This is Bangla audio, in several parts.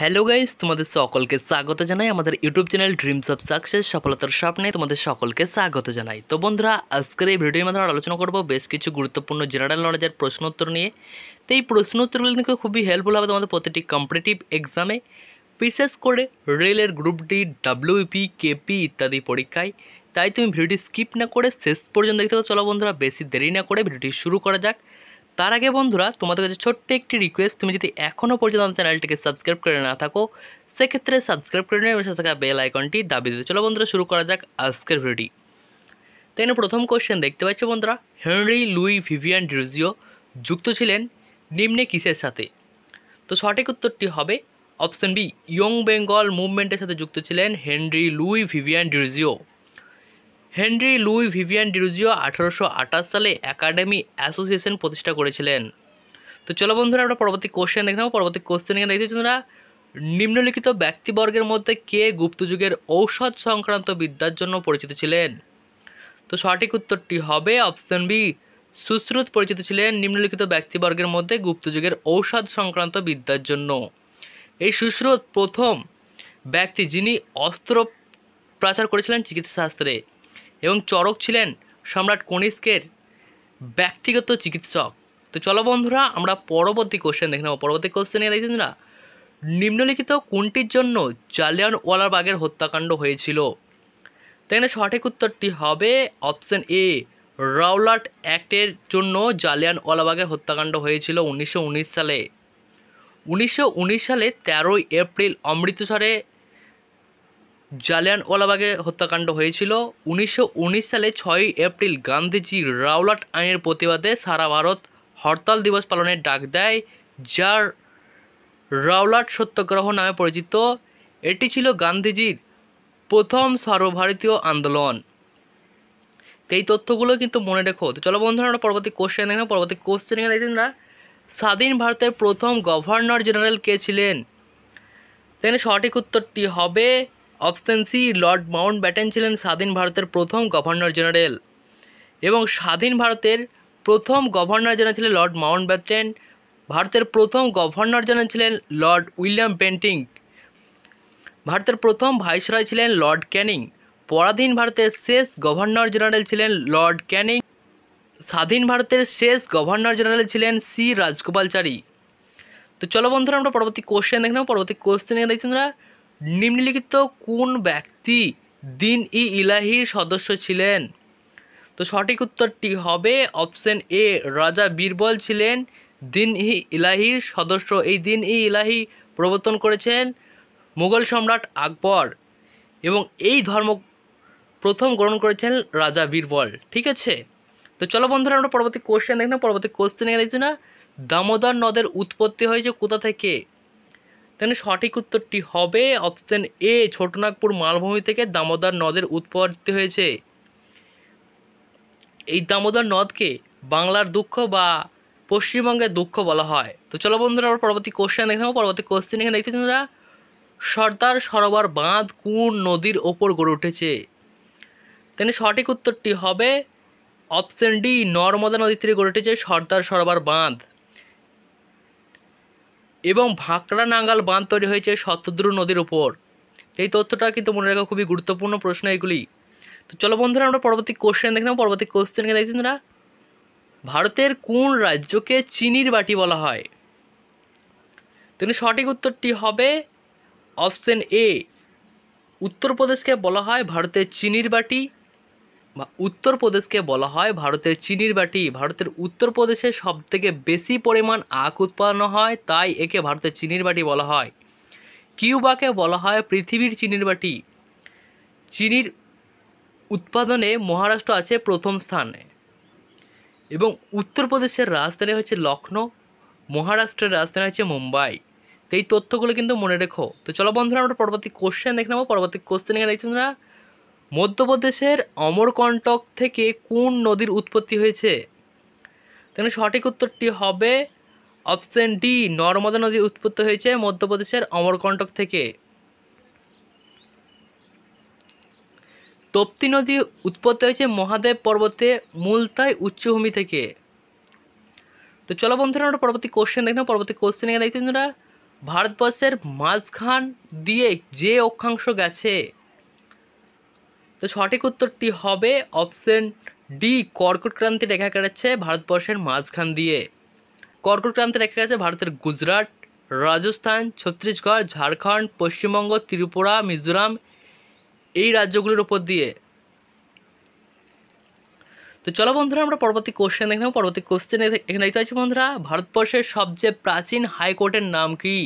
হ্যালো গাইস তোমাদের সকলকে স্বাগত জানাই আমাদের YouTube channel dreams of success সফলতার স্বপ্নে তোমাদের সকলকে স্বাগত জানাই তো বন্ধুরা আজকের এই ভিডিওর মাধ্যমে আলোচনা করব বেশ কিছু গুরুত্বপূর্ণ জেনারেল নলেজের প্রশ্ন উত্তর নিয়ে তো এই উত্তরগুলি কিন্তু খুবই হেল্পফুল হবে তোমাদের প্রতিটি কম্পিটিটিভ এক্সামে বিশেষ করে রেলের গ্রুপ ডি ডাব্লিউপি কেপি ইত্যাদি পরীক্ষায় তাই তুমি ভিডিওটি স্কিপ না করে শেষ পর্যন্ত দেখতে চলো বন্ধুরা বেশি দেরি না করে ভিডিওটি শুরু করা যাক তার আগে বন্ধুরা তোমাদের কাছে ছোট্ট একটি রিকোয়েস্ট তুমি যদি এখনও পর্যন্ত আমার চ্যানেলটিকে সাবস্ক্রাইব করে না থাকো সেক্ষেত্রে সাবস্ক্রাইব করে নিয়ে সাথে থাকা বেল আইকনটি দাবি দিতে চলো বন্ধুরা শুরু করা যাক আজকের ভিডিওটি তাই প্রথম কোয়েশ্চেন দেখতে পাচ্ছি বন্ধুরা হেনরি লুই ভিভিয়ান ডিরুজিও যুক্ত ছিলেন নিম্নে কিসের সাথে তো সঠিক উত্তরটি হবে অপশন বি ইয়ং বেঙ্গল মুভমেন্টের সাথে যুক্ত ছিলেন Henry Louis Vivian Derozio Henry Louis Vivian Derozio আঠারোশো আঠাশ সালে একাডেমি অ্যাসোসিয়েশন প্রতিষ্ঠা করেছিলেন তো চলো বন্ধুরা আমরা পরবর্তী কোশ্চেন দেখে নেবো পরবর্তী কোশ্চেন এখানে দেখতে তোমরা নিম্নলিখিত ব্যক্তিবর্গের মধ্যে কে গুপ্তযুগের ঔষধ সংক্রান্ত বিদ্যার জন্য পরিচিত ছিলেন তো সঠিক উত্তরটি হবে অপশন বি সুশ্রুত পরিচিত ছিলেন নিম্নলিখিত ব্যক্তিবর্গের মধ্যে গুপ্তযুগের ঔষধ সংক্রান্ত বিদ্যার জন্য এই সুশ্রুত প্রথম ব্যক্তি যিনি অস্ত্র প্রচার করেছিলেন চিকিৎসাশাস্ত্রে এবং চরক ছিলেন সম্রাট কনিষ্কের ব্যক্তিগত চিকিৎসক তো চলো বন্ধুরা আমরা পরবর্তী কোশ্চেন দেখে নেব পরবর্তী কোশ্চেনে দেখছেন না নিম্নলিখিত কোনটির জন্য জালিয়ানওয়ালার বাগের হত্যাকাণ্ড হয়েছিল তাই না সঠিক উত্তরটি হবে অপশন এ রাওলাট অ্যাক্টের জন্য জালিয়ানওয়ালাবাগের হত্যাকাণ্ড হয়েছিল উনিশশো সালে উনিশশো সালে তেরোই এপ্রিল অমৃতসরে জালিয়ানওয়ালাবাগে হত্যাকাণ্ড হয়েছিল উনিশশো সালে ছয়ই এপ্রিল গান্ধীজি রাওলাট আইনের প্রতিবাদে সারা ভারত হরতাল দিবস পালনের ডাক দেয় যার রাওলাট সত্যগ্রহ নামে পরিচিত এটি ছিল গান্ধীজির প্রথম সর্বভারতীয় আন্দোলন এই তথ্যগুলো কিন্তু মনে রেখো তো চলো বন্ধুরা আমরা পরবর্তী কোশ্চেন দেখলাম পরবর্তী কোশ্চেন এখানে দেখছেন না স্বাধীন ভারতের প্রথম গভর্নর জেনারেল কে ছিলেন তাহলে সঠিক উত্তরটি হবে option C Lord Mountbatten ছিলেন স্বাধীন ভারতের প্রথম গভর্নর জেনারেল এবং স্বাধীন ভারতের প্রথম গভর্নর জেনারেল ছিলেন লর্ড মাউন্ট ব্যাটেন ভারতের প্রথম গভর্নর জেনারেল ছিলেন লর্ড উইলিয়াম পেন্টিং ভারতের প্রথম ভাইসরয় ছিলেন লর্ড ক্যানিং পরাধীন ভারতের শেষ গভর্নর জেনারেল ছিলেন লর্ড ক্যানিং স্বাধীন ভারতের শেষ গভর্নর জেনারেল ছিলেন সি রাজগোপালচারী তো চলো বন্ধুরা আমরা পরবর্তী কোশ্চেন দেখে নেব পরবর্তী কোশ্চেন দেখছি তোমরা নিম্নলিখিত কোন ব্যক্তি দিন ই ইলাহির সদস্য ছিলেন তো সঠিক উত্তরটি হবে অপশন এ রাজা বীরবল ছিলেন দিন ই ইলাহির সদস্য এই দিন ই ইলাহি প্রবর্তন করেছেন মুঘল সম্রাট আকবর এবং এই ধর্ম প্রথম গ্রহণ করেছেন রাজা বীরবল ঠিক আছে তো চলো বন্ধুরা আমরা পরবর্তী কোশ্চেন দেখলাম পরবর্তী কোশ্চেন দেখছি না দামোদর নদের উৎপত্তি হয়েছে কোথা থেকে তাহলে সঠিক উত্তরটি হবে অপশন এ ছোটনাগপুর মালভূমি থেকে দামোদর নদের উৎপত্তি হয়েছে এই দামোদর নদকে বাংলার দুঃখ বা পশ্চিমবঙ্গের দুঃখ বলা হয় তো চলো বন্ধুরা আবার পরবর্তী কোশ্চেন দেখে নেবো পরবর্তী কোশ্চেন এখানে দেখতে তোমরা সর্দার সরোবর বাঁধ কোন নদীর ওপর গড়ে উঠেছে তাহলে সঠিক উত্তরটি হবে অপশন ডি নর্মদা নদীর তীরে গড়ে উঠেছে সর্দার সরোবর বাঁধ এবং ভাকরা নাঙ্গাল বাঁধ তৈরি হয়েছে শতদ্রু নদীর উপর এই তথ্যটা কিন্তু মনে রাখা খুবই গুরুত্বপূর্ণ প্রশ্ন এগুলি তো চলো বন্ধুরা আমরা পরবর্তী কোশ্চেন দেখলাম পরবর্তী কোশ্চেনকে দেখছি তোমরা ভারতের কোন রাজ্যকে চিনির বাটি বলা হয় তিনি সঠিক উত্তরটি হবে অপশন এ উত্তরপ্রদেশকে বলা হয় ভারতের চিনির বাটি বা উত্তরপ্রদেশকে বলা হয় ভারতের চিনির বাটি ভারতের উত্তরপ্রদেশে সবথেকে বেশি পরিমাণ আখ উৎপাদন হয় তাই একে ভারতের চিনির বাটি বলা হয় কিউবাকে বলা হয় পৃথিবীর চিনির বাটি চিনির উৎপাদনে মহারাষ্ট্র আছে প্রথম স্থানে এবং উত্তরপ্রদেশের রাজধানী হচ্ছে লখনৌ মহারাষ্ট্রের রাজধানী হচ্ছে মুম্বাই তো এই তথ্যগুলো কিন্তু মনে রেখো তো চলো বন্ধুরা আমরা পরবর্তী কোশ্চেন দেখে নেবো পরবর্তী কোশ্চেন এখানে দেখছি তোমরা মধ্যপ্রদেশের অমরকণ্টক থেকে কোন নদীর উৎপত্তি হয়েছে তাহলে সঠিক উত্তরটি হবে অপশান ডি নর্মদা নদী উৎপত্তি হয়েছে মধ্যপ্রদেশের অমরকণ্টক থেকে তপ্তি নদী উৎপত্তি হয়েছে মহাদেব পর্বতে মূলতায় উচ্চভূমি থেকে তো চলো বন্ধুরা আমরা পরবর্তী কোশ্চেন দেখলাম পরবর্তী কোশ্চেন এখানে দেখছি বন্ধুরা ভারতবর্ষের মাঝখান দিয়ে যে অক্ষাংশ গেছে তো সঠিক উত্তরটি হবে অপশন ডি কর্কট ক্রান্তি রেখা কেটেছে ভারতবর্ষের মাঝখান দিয়ে কর্কট ক্রান্তি রেখা গেছে ভারতের গুজরাট রাজস্থান ছত্তিশগড় ঝাড়খণ্ড পশ্চিমবঙ্গ ত্রিপুরা মিজোরাম এই রাজ্যগুলির উপর দিয়ে তো চলো বন্ধুরা আমরা পরবর্তী কোশ্চেন দেখে নেব পরবর্তী কোশ্চেন এখানে দেখতে পাচ্ছি বন্ধুরা ভারতবর্ষের সবচেয়ে প্রাচীন হাইকোর্টের নাম কী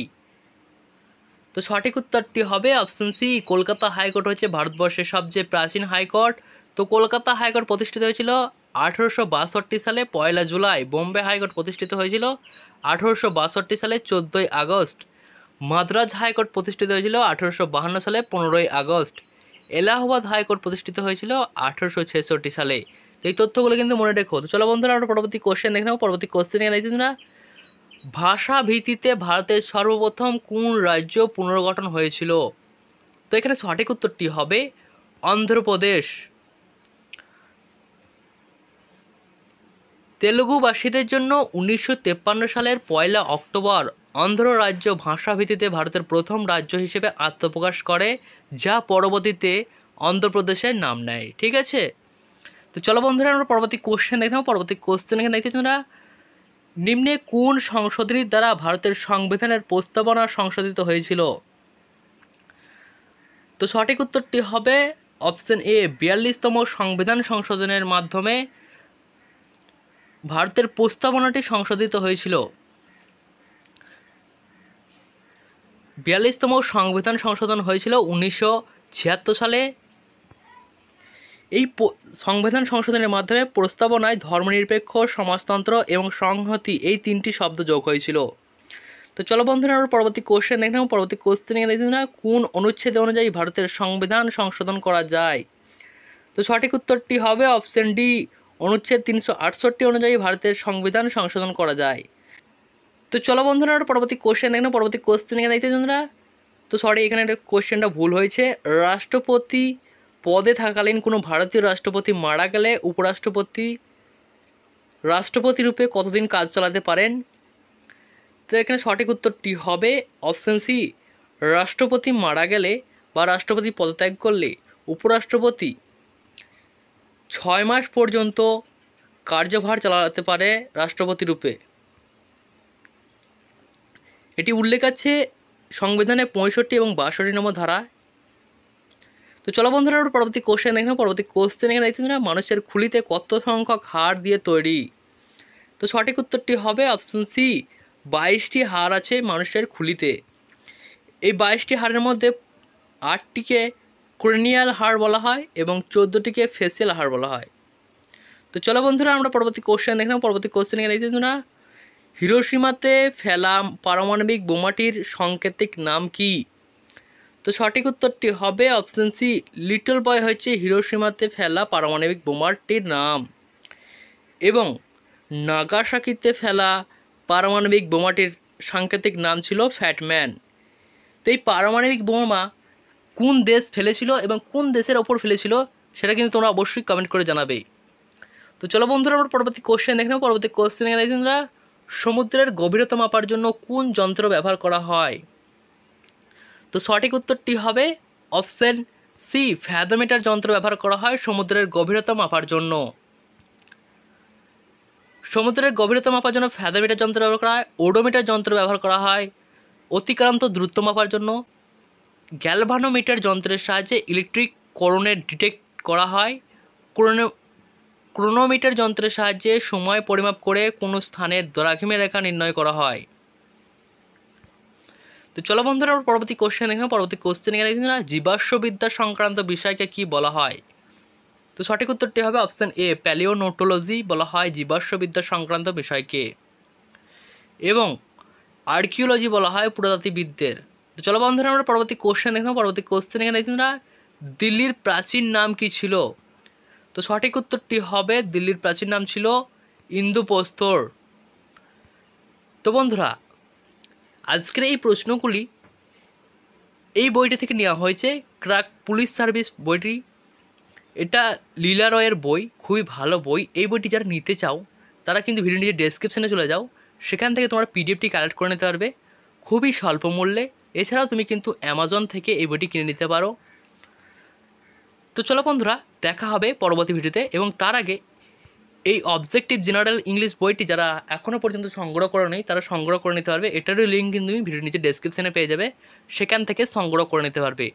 তো সঠিক উত্তরটি হবে অপশন সি কলকাতা হাইকোর্ট হচ্ছে ভারতবর্ষের সবচেয়ে প্রাচীন হাইকোর্ট তো কলকাতা হাইকোর্ট প্রতিষ্ঠিত হয়েছিল আঠেরোশো সালে পয়লা জুলাই বোম্বে হাইকোর্ট প্রতিষ্ঠিত হয়েছিল আঠেরোশো সালে চোদ্দোই আগস্ট মাদ্রাজ হাইকোর্ট প্রতিষ্ঠিত হয়েছিল আঠেরোশো সালে পনেরোই আগস্ট এলাহাবাদ হাইকোর্ট প্রতিষ্ঠিত হয়েছিল আঠেরোশো সালে তো এই তথ্যগুলো কিন্তু মনে রেখো তো চলো বন্ধুরা আমরা পরবর্তী কোশ্চেন দেখে নেবো পরবর্তী কোশ্চেন এখানে না ভাষা ভিত্তিতে ভারতের সর্বপ্রথম কোন রাজ্য পুনর্গঠন হয়েছিল তো এখানে সঠিক উত্তরটি হবে অন্ধ্রপ্রদেশ তেলুগুবাসীদের জন্য উনিশশো সালের পয়লা অক্টোবর অন্ধ্র রাজ্য ভাষাভিত্তিতে ভারতের প্রথম রাজ্য হিসেবে আত্মপ্রকাশ করে যা পরবর্তীতে অন্ধ্রপ্রদেশের নাম নেয় ঠিক আছে তো চলো বন্ধুরা আমরা পরবর্তী কোশ্চেন দেখলাম পরবর্তী কোশ্চেন এখানে দেখছি তোমরা নিম্নে কোন সংশোধনীর দ্বারা ভারতের সংবিধানের প্রস্তাবনা সংশোধিত হয়েছিল তো সঠিক উত্তরটি হবে অপশন এ বিয়াল্লিশতম সংবিধান সংশোধনের মাধ্যমে ভারতের প্রস্তাবনাটি সংশোধিত হয়েছিল বিয়াল্লিশতম সংবিধান সংশোধন হয়েছিল উনিশশো সালে এই সংবিধান সংশোধনের মাধ্যমে প্রস্তাবনায় ধর্মনিরপেক্ষ সমাজতন্ত্র এবং সংহতি এই তিনটি শব্দ যোগ হয়েছিল তো চলো বন্ধুরা আমরা পরবর্তী কোশ্চেন দেখে নেব পরবর্তী কোশ্চেন দেখি না কোন অনুচ্ছেদ অনুযায়ী ভারতের সংবিধান সংশোধন করা যায় তো সঠিক উত্তরটি হবে অপশন ডি অনুচ্ছেদ তিনশো আটষট্টি অনুযায়ী ভারতের সংবিধান সংশোধন করা যায় তো চলো বন্ধুরা আমরা পরবর্তী কোশ্চেন দেখে নেব পরবর্তী কোশ্চেন এখানে দেখতে বন্ধুরা তো সরি এখানে একটা কোশ্চেনটা ভুল হয়েছে রাষ্ট্রপতি পদে থাকাকালীন কোনো ভারতীয় রাষ্ট্রপতি মারা গেলে উপরাষ্ট্রপতি রাষ্ট্রপতি রূপে কতদিন কাজ চালাতে পারেন তো এখানে সঠিক উত্তরটি হবে অপশন সি রাষ্ট্রপতি মারা গেলে বা রাষ্ট্রপতি পদত্যাগ করলে উপরাষ্ট্রপতি ছয় মাস পর্যন্ত কার্যভার চালাতে পারে রাষ্ট্রপতি রূপে এটি উল্লেখ আছে সংবিধানে পঁয়ষট্টি এবং বাষট্টি নম্বর ধারা তো চলো বন্ধুরা ওর পরবর্তী কোশ্চেন দেখে পরবর্তী কোশ্চেন এখানে দেখছি না মানুষের খুলিতে কত সংখ্যক হাড় দিয়ে তৈরি তো সঠিক উত্তরটি হবে অপশন সি বাইশটি হাড় আছে মানুষের খুলিতে এই বাইশটি হাড়ের মধ্যে আটটিকে ক্রোনিয়াল হাড় বলা হয় এবং চোদ্দোটিকে ফেসিয়াল হাড় বলা হয় তো চলো বন্ধুরা আমরা পরবর্তী কোশ্চেন দেখলাম পরবর্তী কোশ্চেন এখানে দেখছি না হিরোসীমাতে ফেলা পারমাণবিক বোমাটির সাংকেতিক নাম কী তো সঠিক উত্তরটি হবে অপশন সি লিটল বয় হয়েছে হিরোসীমাতে ফেলা পারমাণবিক বোমারটির নাম এবং নাগাসাকিতে ফেলা পারমাণবিক বোমাটির সাংকেতিক নাম ছিল ফ্যাটম্যান তো এই পারমাণবিক বোমা কোন দেশ ফেলেছিল এবং কোন দেশের ওপর ফেলেছিল সেটা কিন্তু তোমরা অবশ্যই কমেন্ট করে জানাবে তো চলো বন্ধুরা আমরা পরবর্তী কোশ্চেন দেখে নেব পরবর্তী কোশ্চেন দেখে তোমরা সমুদ্রের গভীরতা মাপার জন্য কোন যন্ত্র ব্যবহার করা হয় তো সঠিক উত্তরটি হবে অপশন সি ফ্যাদোমিটার যন্ত্র ব্যবহার করা হয় সমুদ্রের গভীরতা মাপার জন্য সমুদ্রের গভীরতা মাপার জন্য ফ্যাদোমিটার যন্ত্র ব্যবহার করা হয় ওডোমিটার যন্ত্র ব্যবহার করা হয় অতিক্রান্ত দ্রুত মাপার জন্য গ্যালভানোমিটার যন্ত্রের সাহায্যে ইলেকট্রিক করণের ডিটেক্ট করা হয় ক্রোনো ক্রোনোমিটার যন্ত্রের সাহায্যে সময় পরিমাপ করে কোনো স্থানের দ্রাঘিমে রেখা নির্ণয় করা হয় তো চলো বন্ধুরা আমরা পরবর্তী কোশ্চেন দেখলাম পরবর্তী কোশ্চেন এখানে দেখুন না জীবাশ্মবিদ্যা সংক্রান্ত বিষয়কে কি বলা হয় তো সঠিক উত্তরটি হবে অপশান এ প্যালিওনোটোলজি বলা হয় জীবাশ্ববিদ্যা সংক্রান্ত বিষয়কে এবং আর্কিওলজি বলা হয় পুরাতাত্ত্ববিদদের তো চলো বন্ধুরা আমরা পরবর্তী কোশ্চেন দেখলাম পরবর্তী কোশ্চেন এখানে দেখুন না দিল্লির প্রাচীন নাম কি ছিল তো সঠিক উত্তরটি হবে দিল্লির প্রাচীন নাম ছিল ইন্দুপস্তর তো বন্ধুরা আজকের এই প্রশ্নগুলি এই বইটি থেকে নেওয়া হয়েছে ক্রাক পুলিশ সার্ভিস বইটি এটা লীলা রয়ের বই খুবই ভালো বই এই বইটি যারা নিতে চাও তারা কিন্তু ভিডিও নিজের ডেসক্রিপশানে চলে যাও সেখান থেকে তোমার পিডিএফটি কালেক্ট করে নিতে পারবে খুবই স্বল্প মূল্যে এছাড়াও তুমি কিন্তু অ্যামাজন থেকে এই বইটি কিনে নিতে পারো তো চলো বন্ধুরা দেখা হবে পরবর্তী ভিডিওতে এবং তার আগে এই অবজেক্টিভ জেনারেল ইংলিশ বইটি যারা এখনও পর্যন্ত সংগ্রহ করে নেই তারা সংগ্রহ করে নিতে পারবে এটারও লিঙ্ক কিন্তু তুমি ভিডিও নিচে ডেসক্রিপশানে পেয়ে যাবে সেখান থেকে সংগ্রহ করে নিতে পারবে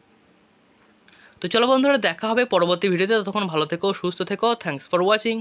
তো চলো বন্ধুরা দেখা হবে পরবর্তী ভিডিওতে ততক্ষণ ভালো থেকো সুস্থ থেকো থ্যাংকস ফর ওয়াচিং